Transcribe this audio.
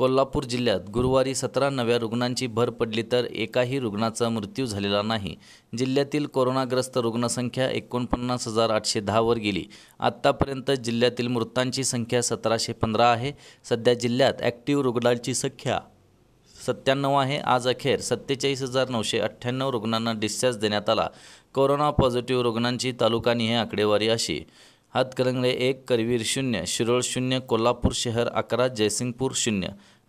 कोल्हापूर जिल्ह्यात गुरुवारी सतरा नव्या रुग्णांची भर पडली तर एकाही रुग्णाचा मृत्यू झालेला नाही जिल्ह्यातील कोरोनाग्रस्त रुग्णसंख्या एकोणपन्नास हजार आठशे दहावर गेली आत्तापर्यंत जिल्ह्यातील मृतांची संख्या सतराशे पंधरा आहे सध्या जिल्ह्यात ॲक्टिव्ह रुग्णांची संख्या सत्त्याण्णव आहे आज अखेर सत्तेचाळीस हजार नऊशे अठ्ठ्याण्णव रुग्णांना डिस्चार्ज देण्यात आला कोरोना पॉझिटिव्ह रुग्णांची तालुकानी हे आकडेवारी अशी हातकरंगळे एक करवीर शून्य शिरोळ शून्य कोल्हापूर शहर अकरा जयसिंगपूर शून्य